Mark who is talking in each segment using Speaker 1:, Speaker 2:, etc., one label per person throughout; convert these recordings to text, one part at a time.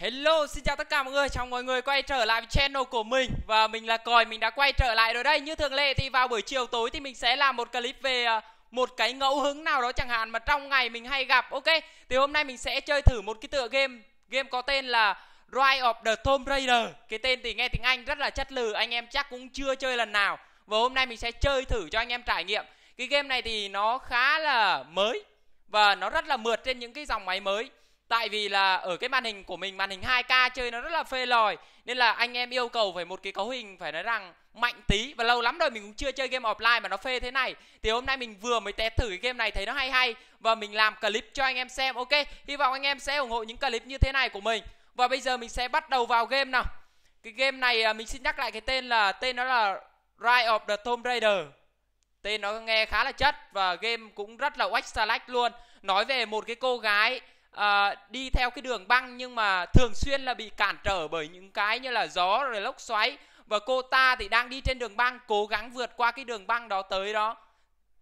Speaker 1: Hello, xin chào tất cả mọi người, chào mọi người quay trở lại channel của mình Và mình là Còi, mình đã quay trở lại rồi đây Như thường lệ thì vào buổi chiều tối thì mình sẽ làm một clip về à, một cái ngẫu hứng nào đó chẳng hạn mà trong ngày mình hay gặp Ok, thì hôm nay mình sẽ chơi thử một cái tựa game Game có tên là Rise of the Tomb Raider Cái tên thì nghe tiếng Anh rất là chất lừ, anh em chắc cũng chưa chơi lần nào Và hôm nay mình sẽ chơi thử cho anh em trải nghiệm Cái game này thì nó khá là mới Và nó rất là mượt trên những cái dòng máy mới tại vì là ở cái màn hình của mình màn hình 2K chơi nó rất là phê lòi nên là anh em yêu cầu phải một cái cấu hình phải nói rằng mạnh tí và lâu lắm rồi mình cũng chưa chơi game offline mà nó phê thế này thì hôm nay mình vừa mới test thử cái game này thấy nó hay hay và mình làm clip cho anh em xem ok hy vọng anh em sẽ ủng hộ những clip như thế này của mình và bây giờ mình sẽ bắt đầu vào game nào cái game này à, mình xin nhắc lại cái tên là tên nó là Rise of the Tomb Raider tên nó nghe khá là chất và game cũng rất là oách select luôn nói về một cái cô gái à, đi theo cái đường băng nhưng mà thường xuyên là bị cản trở bởi những cái như là gió rồi lốc xoáy và cô ta thì đang đi trên đường băng cố gắng vượt qua cái đường băng đó tới đó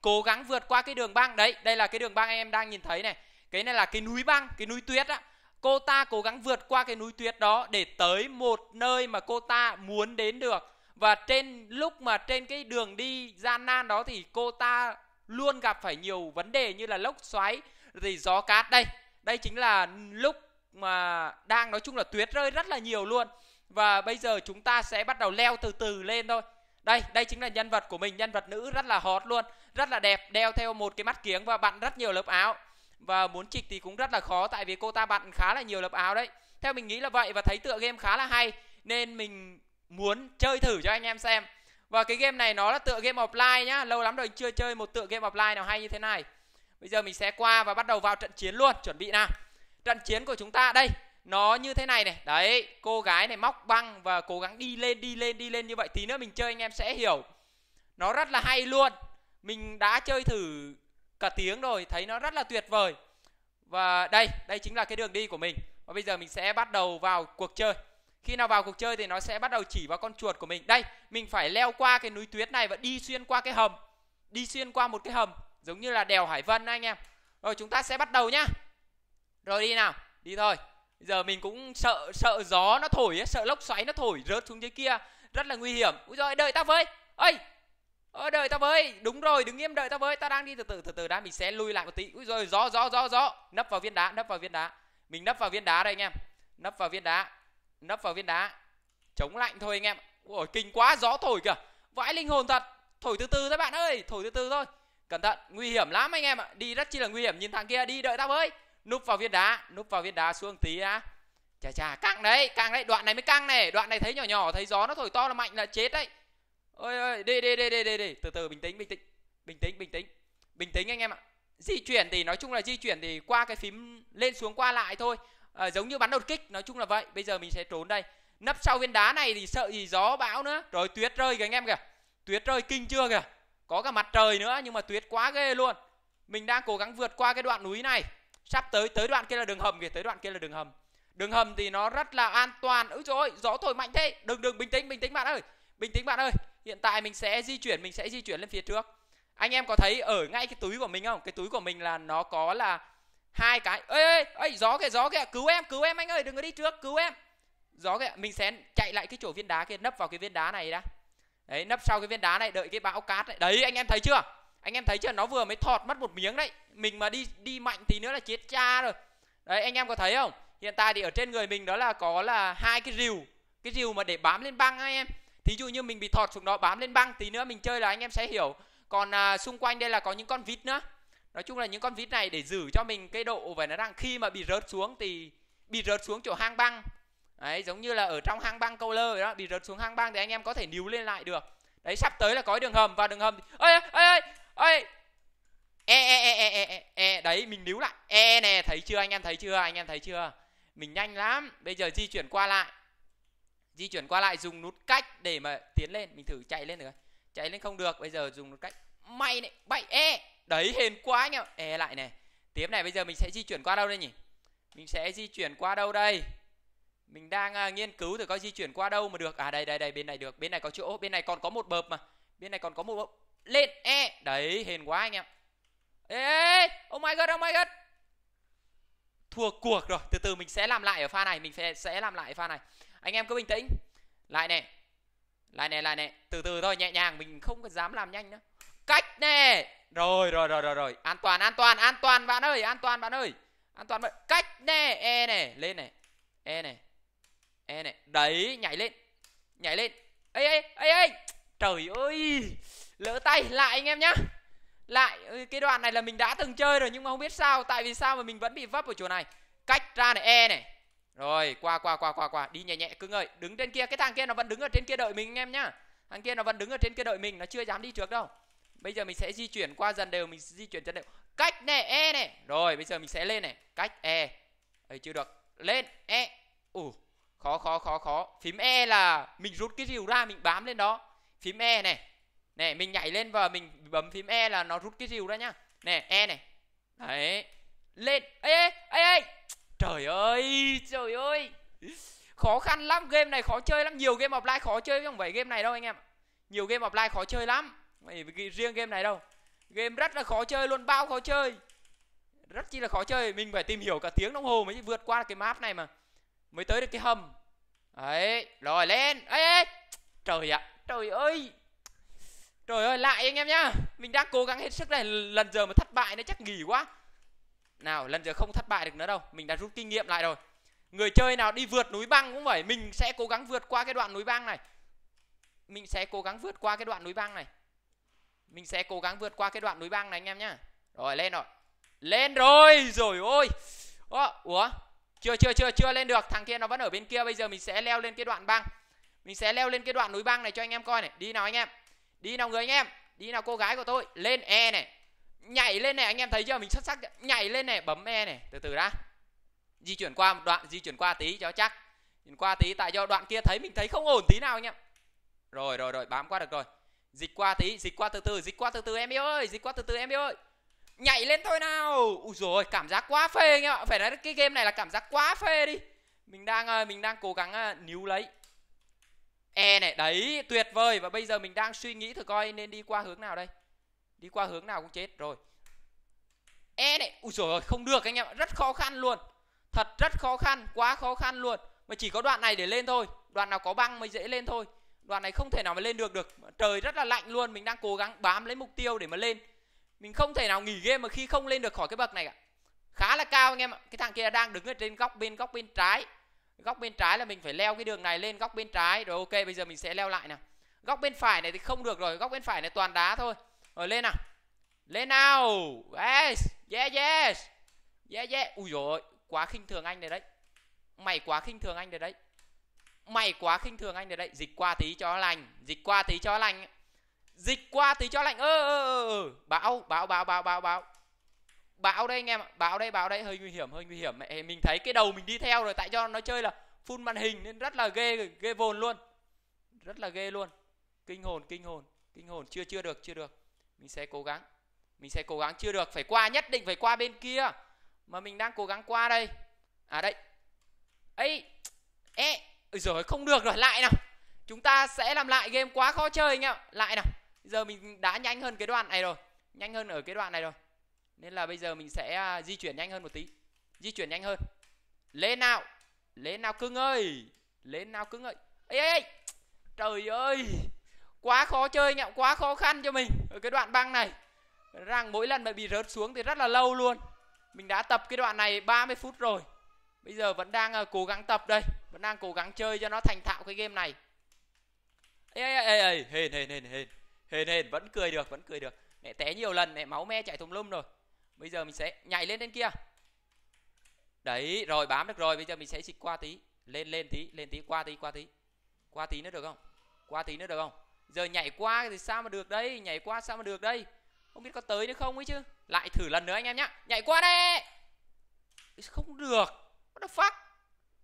Speaker 1: cố gắng vượt qua cái đường băng đấy đây là cái đường băng em đang nhìn thấy này cái này là cái núi băng cái núi tuyết á cô ta cố gắng vượt qua cái núi tuyết đó để tới một nơi mà cô ta muốn đến được và trên lúc mà trên cái đường đi gian nan đó thì cô ta luôn gặp phải nhiều vấn đề như là lốc xoáy rồi gió cát đây đây chính là lúc mà đang nói chung là tuyết rơi rất là nhiều luôn và bây giờ chúng ta sẽ bắt đầu leo từ từ lên thôi đây đây chính là nhân vật của mình nhân vật nữ rất là hot luôn rất là đẹp đeo theo một cái mắt kiếng và bạn rất nhiều lớp áo và muốn trịch thì cũng rất là khó tại vì cô ta bạn khá là nhiều lớp áo đấy theo mình nghĩ là vậy và thấy tựa game khá là hay nên mình muốn chơi thử cho anh em xem và cái game này nó là tựa game offline nhá lâu lắm rồi chưa chơi một tựa game offline nào hay như thế này Bây giờ mình sẽ qua và bắt đầu vào trận chiến luôn. Chuẩn bị nào. Trận chiến của chúng ta đây. Nó như thế này này. Đấy. Cô gái này móc băng và cố gắng đi lên đi lên đi lên như vậy. Tí nữa mình chơi anh em sẽ hiểu. Nó rất là hay luôn. Mình đã chơi thử cả tiếng rồi. Thấy nó rất là tuyệt vời. Và đây. Đây chính là cái đường đi của mình. Và bây giờ mình sẽ bắt đầu vào cuộc chơi khi nào vào cuộc chơi thì nó sẽ bắt đầu chỉ vào con chuột của mình đây mình phải leo qua cái núi tuyết này và đi xuyên qua cái hầm đi xuyên qua một cái hầm giống như là đèo Hải Vân anh em rồi chúng ta sẽ bắt đầu nhá rồi đi nào đi thôi Bây giờ mình cũng sợ sợ gió nó thổi sợ lốc xoáy nó thổi rớt xuống dưới kia rất là nguy hiểm ui rồi đợi tao với ơi ơ đợi tao với đúng rồi đứng im đợi tao với tao đang đi từ từ từ từ đã mình sẽ lui lại một tí ui rồi gió gió gió gió nấp vào viên đá nấp vào viên đá mình nấp vào viên đá đây anh em nấp vào viên đá nấp vào viên đá chống lạnh thôi anh em ui kinh quá gió thổi kìa vãi linh hồn thật thổi từ từ thôi bạn ơi thổi từ từ thôi cẩn thận nguy hiểm lắm anh em ạ đi rất chi là nguy hiểm nhìn thằng kia đi đợi tao với núp vào viên đá núp vào viên đá xuống tí á chà chà căng đấy căng đấy đoạn này mới căng này đoạn này thấy nhỏ nhỏ thấy gió nó thổi to là mạnh là chết đấy ơi ơi đi đi đi đi đi đi từ từ bình tĩnh bình tĩnh bình tĩnh bình tĩnh bình tĩnh anh em ạ di chuyển thì nói chung là di chuyển thì qua cái phím lên xuống qua lại thôi à, giống như bắn đột kích nói chung là vậy bây giờ mình sẽ trốn đây nấp sau viên đá này thì sợ gì gió bão nữa rồi tuyết rơi kìa anh em kìa tuyết rơi kinh chưa kìa có cả mặt trời nữa nhưng mà tuyết quá ghê luôn mình đang cố gắng vượt qua cái đoạn núi này sắp tới tới đoạn kia là đường hầm kìa tới đoạn kia là đường hầm đường hầm thì nó rất là an toàn ôi trời ơi gió thổi mạnh thế đừng đừng bình tĩnh bình tĩnh bạn ơi bình tĩnh bạn ơi hiện tại mình sẽ di chuyển mình sẽ di chuyển lên phía trước anh em có thấy ở ngay cái túi của mình không cái túi của mình là nó có là hai cái ê ê, ê gió kìa gió kìa cứu em cứu em anh ơi đừng có đi trước cứu em gió kìa mình sẽ chạy lại cái chỗ viên đá kia nấp vào cái viên đá này đã đấy nấp sau cái viên đá này đợi cái bão cát này đấy anh em thấy chưa anh em thấy chưa nó vừa mới thọt mất một miếng đấy mình mà đi đi mạnh tí nữa là chết cha rồi đấy anh em có thấy không hiện tại thì ở trên người mình đó là có là hai cái rìu cái rìu mà để bám lên băng anh em thí dụ như mình bị thọt xuống đó bám lên băng tí nữa mình chơi là anh em sẽ hiểu còn à, xung quanh đây là có những con vít nữa nói chung là những con vít này để giữ cho mình cái độ về nó đang khi mà bị rớt xuống thì bị rớt xuống chỗ hang băng đấy giống như là ở trong hang băng câu lơ đó bị rớt xuống hang băng thì anh em có thể níu lên lại được đấy sắp tới là có đường hầm vào đường hầm ơi ơi ơi e e e e e e e đấy mình níu lại e nè thấy chưa anh em thấy chưa anh em thấy chưa mình nhanh lắm bây giờ di chuyển qua lại di chuyển qua lại dùng nút cách để mà tiến lên mình thử chạy lên được chạy lên không được bây giờ dùng nút cách may này bay e đấy hên quá anh em e lại này tiếp này bây giờ mình sẽ di chuyển qua đâu đây nhỉ mình sẽ di chuyển qua đâu đây mình đang à, nghiên cứu để coi di chuyển qua đâu mà được à đây đây đây bên này được bên này có chỗ bên này còn có một bợp mà bên này còn có một bợp lên e đấy hên quá anh em ê oh my god oh my god thua cuộc rồi từ từ mình sẽ làm lại ở pha này mình sẽ sẽ làm lại ở pha này anh em cứ bình tĩnh lại nè lại nè lại nè từ từ thôi nhẹ nhàng mình không có dám làm nhanh nữa cách nè rồi rồi rồi rồi rồi an toàn an toàn an toàn bạn ơi an toàn bạn ơi an toàn bạn cách nè e nè lên nè e nè e này đấy nhảy lên nhảy lên ấy ấy ấy ấy trời ơi lỡ tay lại anh em nhá lại ừ, cái đoạn này là mình đã từng chơi rồi nhưng mà không biết sao tại vì sao mà mình vẫn bị vấp ở chỗ này cách ra này e này rồi qua qua qua qua qua đi nhẹ nhẹ cưng ơi đứng trên kia cái thằng kia nó vẫn đứng ở trên kia đợi mình anh em nhá thằng kia nó vẫn đứng ở trên kia đợi mình nó chưa dám đi trước đâu bây giờ mình sẽ di chuyển qua dần đều mình di chuyển dần đều cách nè e này rồi bây giờ mình sẽ lên này cách e ấy chưa được lên e ủ uh khó khó khó khó phím e là mình rút cái rìu ra mình bám lên đó phím e này này mình nhảy lên và mình bấm phím e là nó rút cái rìu ra nhá nè e này đấy lên ê ê ê trời ơi trời ơi khó khăn lắm game này khó chơi lắm nhiều game offline khó chơi không phải game này đâu anh em nhiều game offline khó chơi lắm phải riêng game này đâu game rất là khó chơi luôn bao khó chơi rất chi là khó chơi mình phải tìm hiểu cả tiếng đồng hồ mới vượt qua cái map này mà mới tới được cái hầm đấy rồi lên ấy, trời ạ trời ơi trời ơi lại anh em nhá mình đang cố gắng hết sức này lần giờ mà thất bại nó chắc nghỉ quá nào lần giờ không thất bại được nữa đâu mình đã rút kinh nghiệm lại rồi người chơi nào đi vượt núi băng cũng vậy mình sẽ cố gắng vượt qua cái đoạn núi băng này mình sẽ cố gắng vượt qua cái đoạn núi băng này mình sẽ cố gắng vượt qua cái đoạn núi băng này anh em nhá rồi lên rồi lên rồi rồi ôi ủa chưa chưa chưa chưa lên được thằng kia nó vẫn ở bên kia bây giờ mình sẽ leo lên cái đoạn băng mình sẽ leo lên cái đoạn núi băng này cho anh em coi này đi nào anh em đi nào người anh em đi nào cô gái của tôi lên e này nhảy lên này anh em thấy chưa mình xuất sắc nhảy lên này bấm e này từ từ đã di chuyển qua một đoạn di chuyển qua tí cho chắc chuyển qua tí tại do đoạn kia thấy mình thấy không ổn tí nào anh em rồi rồi rồi bám qua được rồi dịch qua tí dịch qua từ từ dịch qua từ từ em ơi dịch qua từ từ em ơi nhảy lên thôi nào ui rồi cảm giác quá phê anh em ạ phải nói cái game này là cảm giác quá phê đi mình đang ờ, mình đang cố gắng ờ, níu lấy e này đấy tuyệt vời và bây giờ mình đang suy nghĩ thử coi nên đi qua hướng nào đây đi qua hướng nào cũng chết rồi e này ui rồi không được anh em ạ rất khó khăn luôn thật rất khó khăn quá khó khăn luôn mà chỉ có đoạn này để lên thôi đoạn nào có băng mới dễ lên thôi đoạn này không thể nào mà lên được được trời rất là lạnh luôn mình đang cố gắng bám lấy mục tiêu để mà lên mình không thể nào nghỉ game mà khi không lên được khỏi cái bậc này cả khá là cao anh em ạ cái thằng kia đang đứng ở trên góc bên góc bên trái góc bên trái là mình phải leo cái đường này lên góc bên trái rồi ok bây giờ mình sẽ leo lại nè, góc bên phải này thì không được rồi góc bên phải này toàn đá thôi rồi lên nào lên nào yes yeah yes yeah yeah ui rồi quá khinh thường anh này đấy mày quá khinh thường anh này đấy mày quá khinh thường anh này đấy dịch qua tí cho lành dịch qua tí cho lành dịch qua thì cho lạnh ơ ơ ơ bão bão bão bão bão bão bão đây anh em ạ bão đây bão đây hơi nguy hiểm hơi nguy hiểm mẹ mình thấy cái đầu mình đi theo rồi tại do nó chơi là full màn hình nên rất là ghê ghê vồn luôn rất là ghê luôn kinh hồn kinh hồn kinh hồn chưa chưa được chưa được mình sẽ cố gắng mình sẽ cố gắng chưa được phải qua nhất định phải qua bên kia mà mình đang cố gắng qua đây à đây ấy ê rồi không được rồi lại nào chúng ta sẽ làm lại game quá khó chơi anh em lại nào giờ mình đã nhanh hơn cái đoạn này rồi nhanh hơn ở cái đoạn này rồi nên là bây giờ mình sẽ à, di chuyển nhanh hơn một tí di chuyển nhanh hơn lên nào lên nào cưng ơi lên nào cưng ơi ê, ê, ê. trời ơi quá khó chơi nhậu quá khó khăn cho mình ở cái đoạn băng này rằng mỗi lần mà bị rớt xuống thì rất là lâu luôn mình đã tập cái đoạn này 30 phút rồi bây giờ vẫn đang à, cố gắng tập đây vẫn đang cố gắng chơi cho nó thành thạo cái game này ê ê ê ê hên hên hên hên hên hên vẫn cười được vẫn cười được mẹ té nhiều lần mẹ máu me chảy thùng lum rồi bây giờ mình sẽ nhảy lên trên kia đấy rồi bám được rồi bây giờ mình sẽ xịt qua tí lên lên tí lên tí qua tí qua tí qua tí nữa được không qua tí nữa được không giờ nhảy qua thì sao mà được đây nhảy qua sao mà được đây không biết có tới nữa không ấy chứ lại thử lần nữa anh em nhá nhảy qua đây không được what the fuck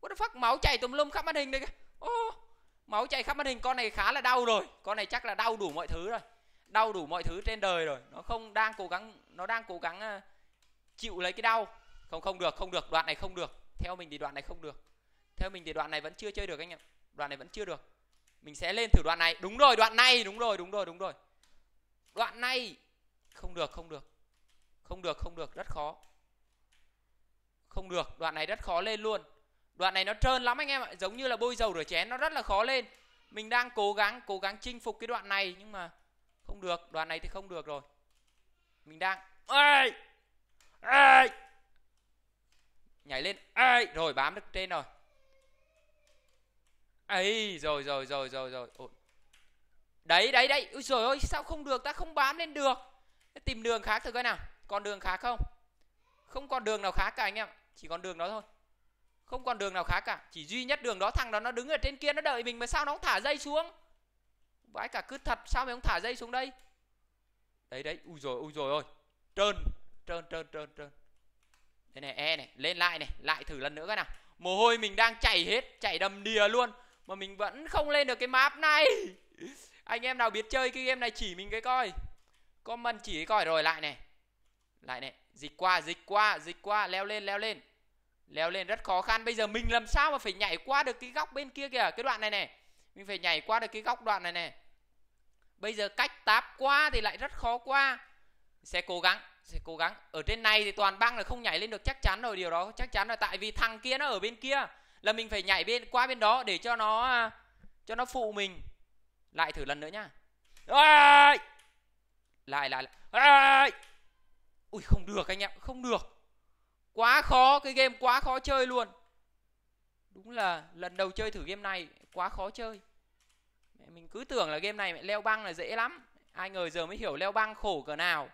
Speaker 1: what the fuck máu chảy tùm lum khắp màn hình đây kìa oh máu chảy khắp màn hình con này khá là đau rồi con này chắc là đau đủ mọi thứ rồi đau đủ mọi thứ trên đời rồi nó không đang cố gắng nó đang cố gắng ờ, chịu lấy cái đau không không được không được đoạn này không được theo mình thì đoạn này không được theo mình thì đoạn này vẫn chưa chơi được anh em đoạn này vẫn chưa được mình sẽ lên thử đoạn này đúng rồi đoạn này đúng rồi đúng rồi đúng rồi đoạn này không được không được không được không được rất khó không được đoạn này rất khó lên luôn đoạn này nó trơn lắm anh em ạ giống như là bôi dầu rửa chén nó rất là khó lên mình đang cố gắng cố gắng chinh phục cái đoạn này nhưng mà không được đoạn này thì không được rồi mình đang ơi ơi nhảy lên ơi rồi bám được trên rồi ấy rồi rồi rồi rồi rồi ổn đấy đấy đấy ui rồi ôi sao không được ta không bám lên được tìm đường khác thử coi nào còn đường khác không không còn đường nào khác cả anh em chỉ còn đường đó thôi không còn đường nào khác cả chỉ duy nhất đường đó thằng đó nó đứng ở trên kia nó đợi mình mà sao nó không thả dây xuống vãi cả cứ thật sao mày không thả dây xuống đây đấy đấy ui rồi ui rồi ôi trơn trơn trơn trơn trơn thế này e này lên lại này lại thử lần nữa cái nào mồ hôi mình đang chảy hết chảy đầm đìa luôn mà mình vẫn không lên được cái map này anh em nào biết chơi cái game này chỉ mình cái coi comment chỉ cái coi rồi lại này lại này dịch qua dịch qua dịch qua leo lên leo lên leo lên rất khó khăn bây giờ mình làm sao mà phải nhảy qua được cái góc bên kia kìa cái đoạn này này mình phải nhảy qua được cái góc đoạn này này bây giờ cách táp qua thì lại rất khó qua sẽ cố gắng sẽ cố gắng ở trên này thì toàn băng là không nhảy lên được chắc chắn rồi điều đó chắc chắn là tại vì thằng kia nó ở bên kia là mình phải nhảy bên qua bên đó để cho nó cho nó phụ mình lại thử lần nữa nhá lại lại lại ui không được anh em không được quá khó cái game quá khó chơi luôn đúng là lần đầu chơi thử game này quá khó chơi mẹ mình cứ tưởng là game này mẹ leo băng là dễ lắm ai ngờ giờ mới hiểu leo băng khổ cỡ nào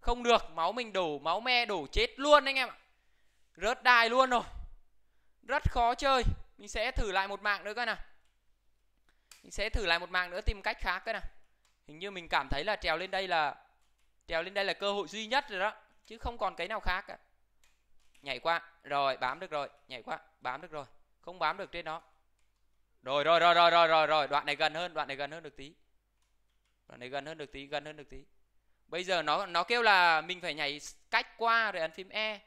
Speaker 1: không được máu mình đổ máu me đổ chết luôn anh em ạ rớt đai luôn rồi rất khó chơi mình sẽ thử lại một mạng nữa coi nào mình sẽ thử lại một mạng nữa tìm cách khác coi nào hình như mình cảm thấy là trèo lên đây là trèo lên đây là cơ hội duy nhất rồi đó chứ không còn cái nào khác cả nhảy qua rồi bám được rồi nhảy qua bám được rồi không bám được trên nó rồi rồi rồi rồi rồi rồi rồi đoạn này gần hơn đoạn này gần hơn được tí đoạn này gần hơn được tí gần hơn được tí bây giờ nó nó kêu là mình phải nhảy cách qua rồi ấn phím e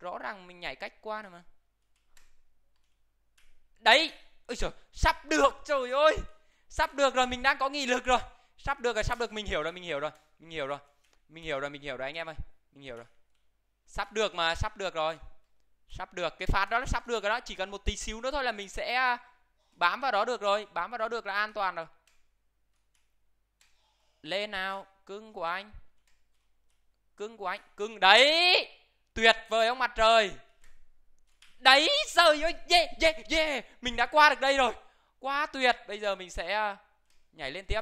Speaker 1: rõ ràng mình nhảy cách qua rồi mà đấy ôi trời sắp được trời ơi sắp được rồi mình đang có nghị lực rồi sắp được rồi sắp được mình hiểu rồi mình hiểu rồi mình hiểu rồi mình hiểu rồi mình hiểu rồi anh em ơi mình hiểu rồi sắp được mà sắp được rồi sắp được cái phát đó là sắp được rồi đó chỉ cần một tí xíu nữa thôi là mình sẽ à, bám vào đó được rồi bám vào đó được là an toàn rồi lên nào cưng của anh cưng của anh cưng đấy tuyệt vời ông mặt trời đấy trời ơi yeah yeah yeah mình đã qua được đây rồi quá tuyệt bây giờ mình sẽ à, nhảy lên tiếp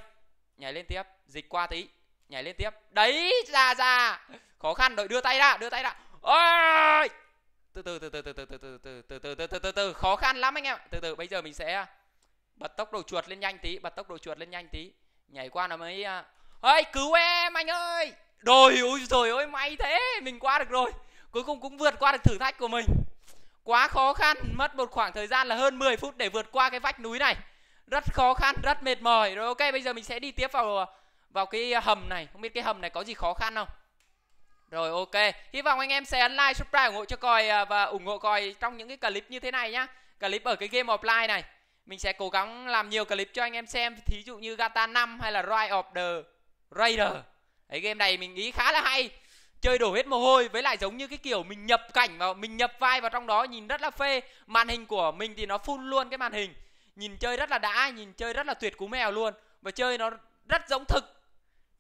Speaker 1: nhảy lên tiếp dịch qua tí nhảy lên tiếp đấy ra ra khó khăn đội đưa tay ra đưa tay ra ôi từ từ từ từ từ từ từ từ từ từ từ từ từ từ từ khó khăn lắm anh em từ từ bây giờ mình sẽ bật tốc độ chuột lên nhanh tí bật tốc độ chuột lên nhanh tí nhảy qua nó mới ơi cứu em anh ơi rồi ôi rồi ôi may thế mình qua được rồi cuối cùng cũng vượt qua được thử thách của mình quá khó khăn mất một khoảng thời gian là hơn 10 phút để vượt qua cái vách núi này rất khó khăn rất mệt mỏi rồi ok bây giờ mình sẽ đi tiếp vào vào cái hầm này không biết cái hầm này có gì khó khăn không rồi ok hy vọng anh em sẽ ấn like subscribe ủng hộ cho coi à, và ủng hộ coi trong những cái clip như thế này nhá clip ở cái game offline này mình sẽ cố gắng làm nhiều clip cho anh em xem thí dụ như Gata 5 hay là ride of the Raider cái game này mình nghĩ khá là hay chơi đổ hết mồ hôi với lại giống như cái kiểu mình nhập cảnh vào mình nhập vai vào trong đó nhìn rất là phê màn hình của mình thì nó full luôn cái màn hình nhìn chơi rất là đã nhìn chơi rất là tuyệt cú mèo luôn và chơi nó rất giống thực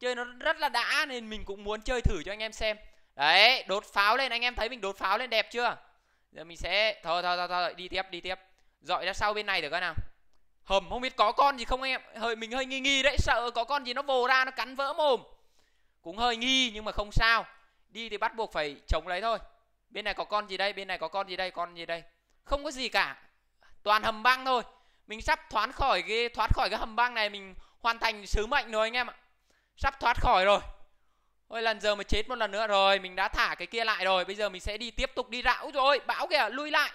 Speaker 1: chơi nó rất là đã nên mình cũng muốn chơi thử cho anh em xem đấy đốt pháo lên anh em thấy mình đốt pháo lên đẹp chưa giờ mình sẽ thôi thôi thôi, thôi đi tiếp đi tiếp dọi ra sau bên này được cái nào hầm không biết có con gì không anh em hơi mình hơi nghi nghi đấy sợ có con gì nó vồ ra nó cắn vỡ mồm cũng hơi nghi nhưng mà không sao đi thì bắt buộc phải chống lấy thôi bên này có con gì đây bên này có con gì đây con gì đây không có gì cả toàn hầm băng thôi mình sắp thoát khỏi cái thoát khỏi cái hầm băng này mình hoàn thành sứ mệnh rồi anh em ạ sắp thoát khỏi rồi Ôi lần giờ mà chết một lần nữa rồi Mình đã thả cái kia lại rồi Bây giờ mình sẽ đi tiếp tục đi rão rồi Bão kìa lui lại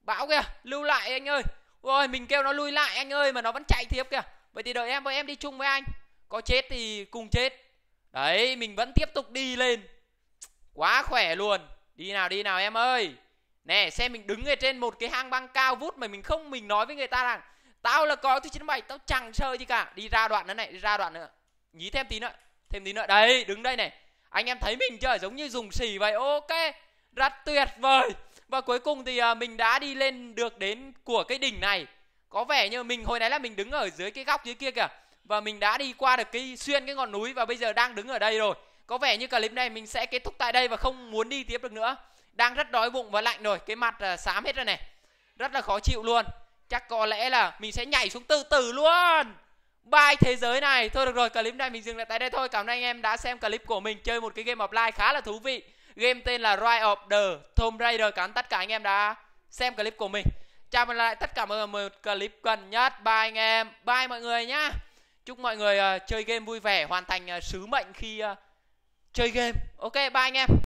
Speaker 1: Bão kìa lưu lại anh ơi Ôi mình kêu nó lui lại anh ơi mà nó vẫn chạy tiếp kìa Vậy thì đợi em với em đi chung với anh Có chết thì cùng chết Đấy mình vẫn tiếp tục đi lên Quá khỏe luôn Đi nào đi nào em ơi Nè xem mình đứng ở trên một cái hang băng cao vút Mà mình không mình nói với người ta rằng Tao là có thứ chín bảy, tao chẳng sợ gì cả Đi ra đoạn nữa này đi ra đoạn nữa nhí thêm tí nữa thêm tí nữa đấy đứng đây này anh em thấy mình chưa giống như dùng xỉ vậy ok rất tuyệt vời và cuối cùng thì à, mình đã đi lên được đến của cái đỉnh này có vẻ như mình hồi nãy là mình đứng ở dưới cái góc dưới kia kìa và mình đã đi qua được cái xuyên cái ngọn núi và bây giờ đang đứng ở đây rồi có vẻ như clip này mình sẽ kết thúc tại đây và không muốn đi tiếp được nữa đang rất đói bụng và lạnh rồi cái mặt à, xám hết rồi này rất là khó chịu luôn chắc có lẽ là mình sẽ nhảy xuống từ từ luôn bài thế giới này thôi được rồi clip này mình dừng lại tại đây thôi cảm ơn anh em đã xem clip của mình chơi một cái game offline khá là thú vị game tên là Rise of the Tomb Raider cảm ơn tất cả anh em đã xem clip của mình chào mừng lại tất cả mọi người một clip gần nhất bye anh em bye mọi người nhá chúc mọi người uh, chơi game vui vẻ hoàn thành uh, sứ mệnh khi uh, chơi game ok bye anh em